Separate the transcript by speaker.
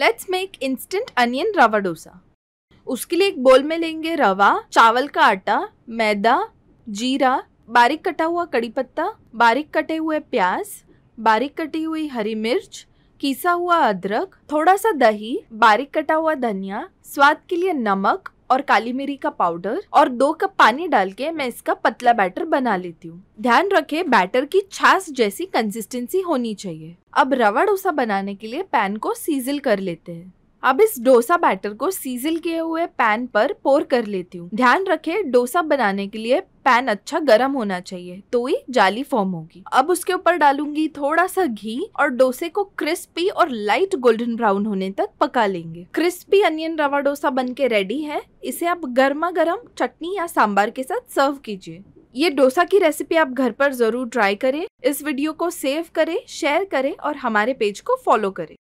Speaker 1: let's make instant onion रवा डोसा उसके लिए एक बोल में लेंगे रवा चावल का आटा मैदा जीरा बारीक कटा हुआ कड़ी पत्ता बारीक कटे हुए प्याज बारीक कटी हुई हरी मिर्च कीसा हुआ अदरक थोड़ा सा दही बारीक कटा हुआ धनिया स्वाद के लिए नमक और काली मिरी का पाउडर और दो कप पानी डाल के मैं इसका पतला बैटर बना लेती हूँ ध्यान रखे बैटर की छाछ जैसी कंसिस्टेंसी होनी चाहिए अब रवा डोसा बनाने के लिए पैन को सीजल कर लेते हैं अब इस डोसा बैटर को सीजल किए हुए पैन पर पोर कर लेती हूँ ध्यान रखें डोसा बनाने के लिए पैन अच्छा गर्म होना चाहिए तो ही जाली फॉर्म होगी अब उसके ऊपर डालूंगी थोड़ा सा घी और डोसे को क्रिस्पी और लाइट गोल्डन ब्राउन होने तक पका लेंगे क्रिस्पी अनियन रवा डोसा बन के रेडी है इसे आप गर्मा गर्म चटनी या सांबार के साथ सर्व कीजिए ये डोसा की रेसिपी आप घर पर जरूर ट्राई करें इस वीडियो को सेव करें शेयर करें और हमारे पेज को फॉलो करें